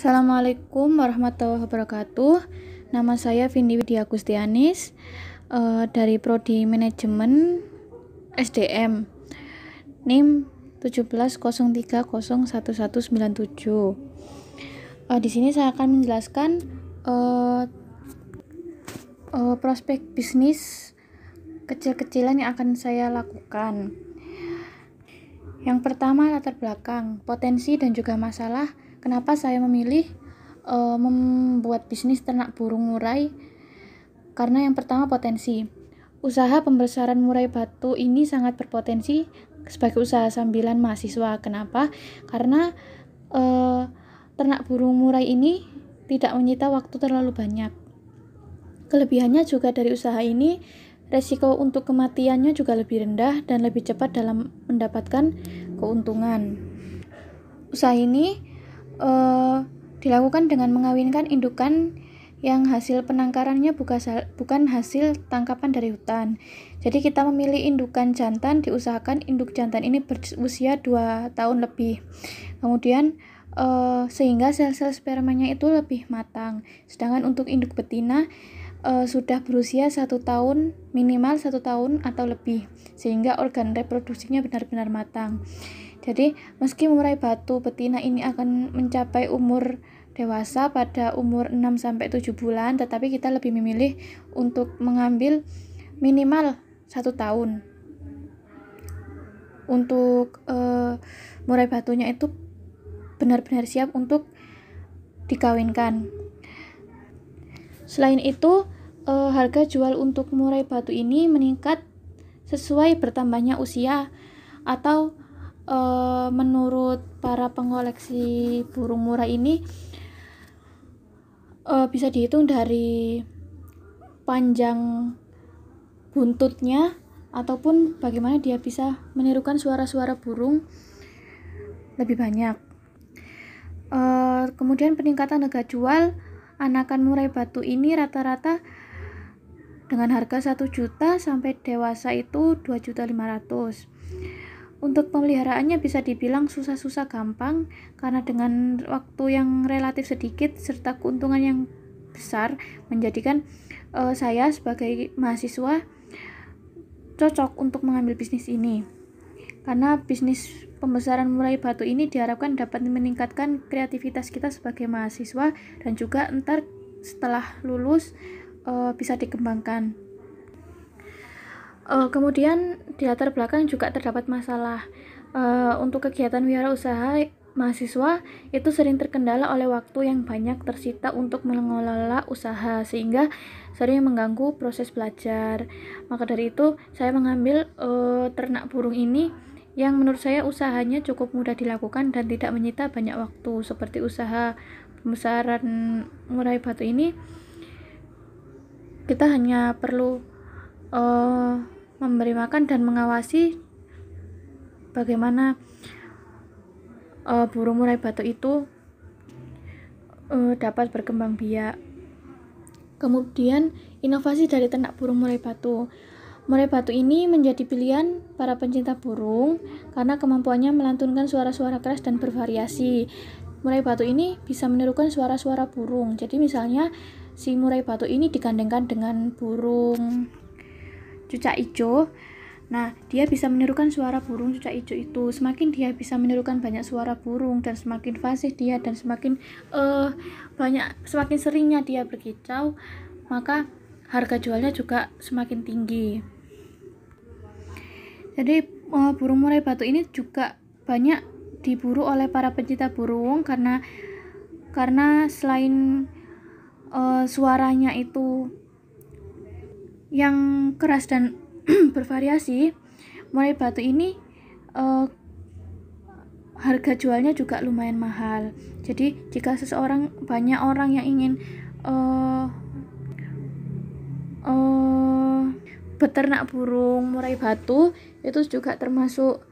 Assalamualaikum warahmatullahi wabarakatuh. Nama saya Vindi Widya Agustianis uh, dari Prodi Manajemen SDM. NIM 17030197. Uh, di sini saya akan menjelaskan uh, uh, prospek bisnis kecil-kecilan yang akan saya lakukan. Yang pertama latar belakang, potensi dan juga masalah Kenapa saya memilih uh, membuat bisnis ternak burung murai? Karena yang pertama potensi. Usaha pembesaran murai batu ini sangat berpotensi sebagai usaha sambilan mahasiswa. Kenapa? Karena uh, ternak burung murai ini tidak menyita waktu terlalu banyak. Kelebihannya juga dari usaha ini, resiko untuk kematiannya juga lebih rendah dan lebih cepat dalam mendapatkan keuntungan. Usaha ini uh, dilakukan dengan mengawinkan indukan yang hasil penangkarannya bukan hasil tangkapan dari hutan. Jadi kita memilih indukan jantan, diusahakan induk jantan ini berusia 2 tahun lebih. Kemudian uh, sehingga sel-sel spermanya itu lebih matang. Sedangkan untuk induk betina uh, sudah berusia 1 tahun minimal 1 tahun atau lebih, sehingga organ reproduksinya benar-benar matang. Jadi, meski murai batu betina ini akan mencapai umur dewasa pada umur 6 sampai 7 bulan, tetapi kita lebih memilih untuk mengambil minimal satu tahun. Untuk uh, eh, murai batunya itu benar-benar siap untuk dikawinkan. Selain itu, e, harga jual untuk murai batu ini meningkat sesuai bertambahnya usia atau Eh, menurut para pengoleksi burung murah ini e, bisa dihitung dari panjang buntutnya ataupun bagaimana dia bisa menirukan suara-suara burung lebih banyak. Uh, kemudian peningkatan harga jual anakan murai batu ini rata-rata dengan harga 1 juta sampai dewasa itu 2.500 untuk pemeliharaannya bisa dibilang susah-susah gampang karena dengan waktu yang relatif sedikit serta keuntungan yang besar menjadikan uh, saya sebagai mahasiswa cocok untuk mengambil bisnis ini. Karena bisnis pembesaran murai batu ini diharapkan dapat meningkatkan kreativitas kita sebagai mahasiswa dan juga entar setelah lulus uh, bisa dikembangkan. Uh, kemudian di latar belakang juga terdapat masalah uh, untuk kegiatan wirausaha mahasiswa itu sering terkendala oleh waktu yang banyak tersita untuk mengelola usaha sehingga sering mengganggu proses belajar. Maka dari itu saya mengambil uh, ternak burung ini yang menurut saya usahanya cukup mudah dilakukan dan tidak menyita banyak waktu seperti usaha pembesaran murai batu ini kita hanya perlu uh, memberi makan dan mengawasi bagaimana uh, burung murai batu itu uh, dapat berkembang biak. Kemudian inovasi dari ternak burung murai batu. Murai batu ini menjadi pilihan para pencinta burung karena kemampuannya melantunkan suara-suara keras dan bervariasi. Murai batu ini bisa menirukan suara-suara burung. Jadi misalnya si murai batu ini digandengkan dengan burung cucak ijo Nah, dia bisa menirukan suara burung cucak ijo itu. Semakin dia bisa menirukan banyak suara burung dan semakin fasih dia dan semakin uh, banyak semakin seringnya dia berkicau, maka harga jualnya juga semakin tinggi. Jadi uh, burung murai batu ini juga banyak diburu oleh para pencinta burung karena karena selain uh, suaranya itu yang keras dan bervariasi mulai batu ini uh, harga jualnya juga lumayan mahal jadi jika seseorang banyak orang yang ingin uh, uh, beternak burung murai batu itu juga termasuk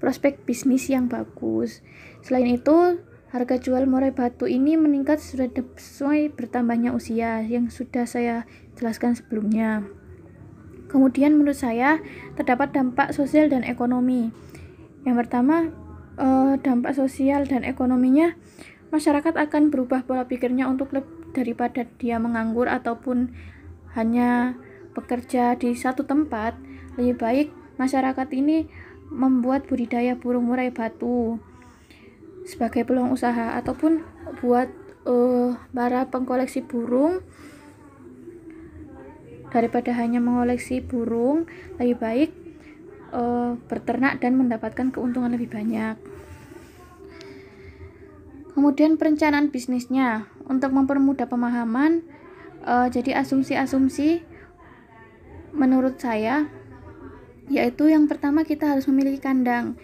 prospek bisnis yang bagus selain itu Harga jual murai batu ini meningkat sudah sesuai bertambahnya usia yang sudah saya jelaskan sebelumnya. Kemudian menurut saya terdapat dampak sosial dan ekonomi. Yang pertama, eh, dampak sosial dan ekonominya masyarakat akan berubah pola pikirnya untuk daripada dia menganggur ataupun hanya bekerja di satu tempat, lebih baik masyarakat ini membuat budidaya burung murai batu sebagai peluang usaha ataupun buat uh, para pengkoleksi burung daripada hanya mengoleksi burung lebih baik uh, berternak dan mendapatkan keuntungan lebih banyak kemudian perencanaan bisnisnya untuk mempermudah pemahaman uh, jadi asumsi-asumsi menurut saya yaitu yang pertama kita harus memiliki kandang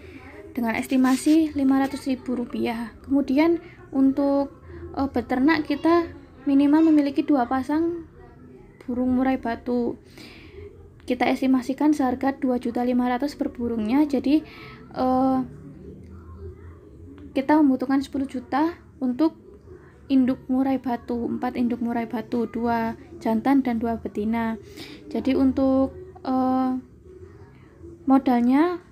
dengan estimasi Rp500.000. Kemudian untuk e, beternak kita minimal memiliki dua pasang burung murai batu. Kita estimasikan seharga rp 2.500 per burungnya. Jadi e, kita membutuhkan 10 juta untuk induk murai batu, 4 induk murai batu, 2 jantan dan 2 betina. Jadi untuk e, modalnya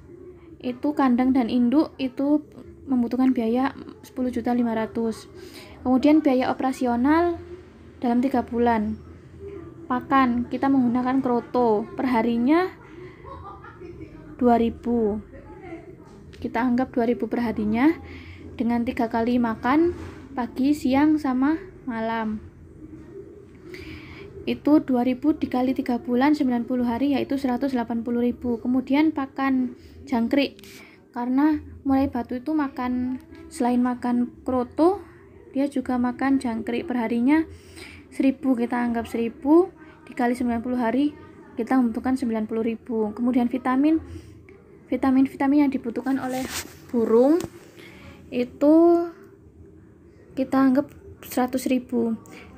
itu kandang dan induk itu membutuhkan biaya 10.500. Kemudian biaya operasional dalam 3 bulan. Pakan kita menggunakan kroto, perharinya 2000. Kita anggap 2000 perharinya dengan tiga kali makan pagi, siang sama malam itu 2000 dikali 3 bulan 90 hari yaitu 180.000 kemudian pakan jangkrik karena mulai batu itu makan selain makan kroto dia juga makan jangkrik perharinya 1000 kita anggap 1000 dikali 90 hari kita membutuhkan 90.000 kemudian vitamin vitamin-vitamin yang dibutuhkan oleh burung itu kita anggap 100.000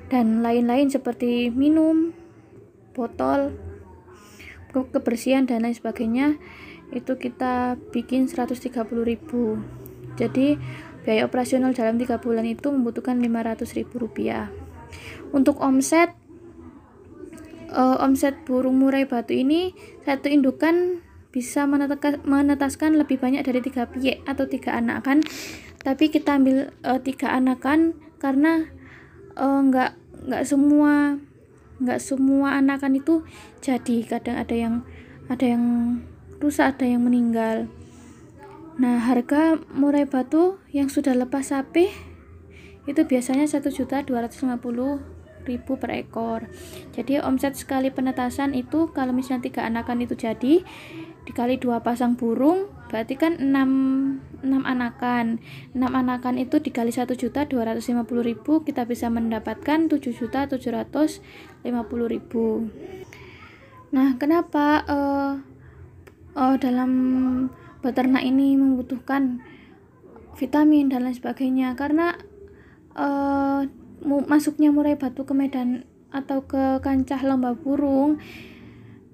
dan lain-lain seperti minum, botol, kebersihan dan lain sebagainya itu kita bikin 130.000. Jadi biaya operasional dalam 3 bulan itu membutuhkan 500.000 rupiah. Untuk omset uh, omset burung murai batu ini satu indukan bisa menetaskan, lebih banyak dari 3 piyek atau tiga anakan tapi kita ambil uh, eh, 3 anakan karena eh, nggak nggak semua nggak semua anakan itu jadi kadang ada yang ada yang rusak ada yang meninggal nah harga murai batu yang sudah lepas sapi itu biasanya satu juta ribu per ekor jadi omset sekali penetasan itu kalau misalnya tiga anakan itu jadi dikali dua pasang burung berarti kan 6 6 anakan 6 anakan itu dikali 1 juta 250 ribu kita bisa mendapatkan 7 juta 750 ribu nah kenapa uh, uh, dalam beternak ini membutuhkan vitamin dan lain sebagainya karena uh, masuknya murai batu ke medan atau ke kancah lomba burung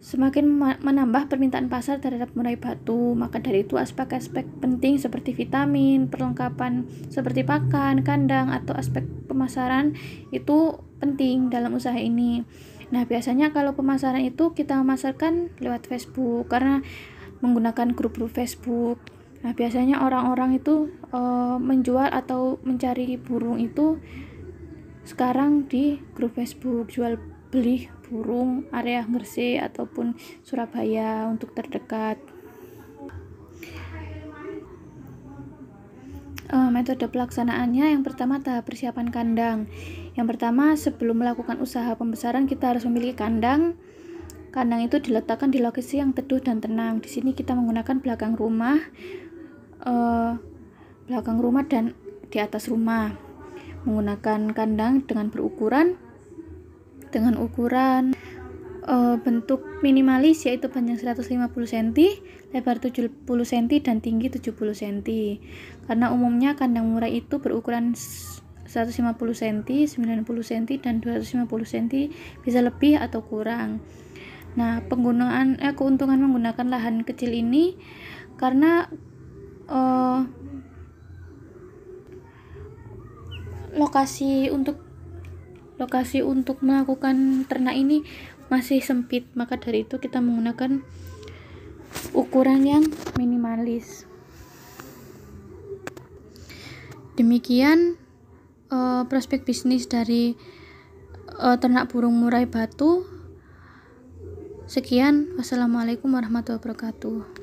semakin menambah permintaan pasar terhadap murai batu. Maka dari itu aspek-aspek penting seperti vitamin, perlengkapan seperti pakan, kandang atau aspek pemasaran itu penting dalam usaha ini. Nah, biasanya kalau pemasaran itu kita memasarkan lewat Facebook karena menggunakan grup-grup Facebook. Nah, biasanya orang-orang itu e, menjual atau mencari burung itu sekarang di grup Facebook jual beli burung area Gresik ataupun Surabaya untuk terdekat eh, metode pelaksanaannya yang pertama tahap persiapan kandang yang pertama sebelum melakukan usaha pembesaran kita harus memiliki kandang kandang itu diletakkan di lokasi yang teduh dan tenang di sini kita menggunakan belakang rumah eh, belakang rumah dan di atas rumah menggunakan kandang dengan berukuran dengan ukuran uh, bentuk minimalis yaitu panjang 150 cm, lebar 70 cm dan tinggi 70 cm. Karena umumnya kandang murai itu berukuran 150 cm, 90 cm dan 250 cm bisa lebih atau kurang. Nah, penggunaan eh, keuntungan menggunakan lahan kecil ini karena uh, lokasi untuk lokasi untuk melakukan ternak ini masih sempit maka dari itu kita menggunakan ukuran yang minimalis demikian uh, prospek bisnis dari uh, ternak burung murai batu sekian wassalamualaikum warahmatullahi wabarakatuh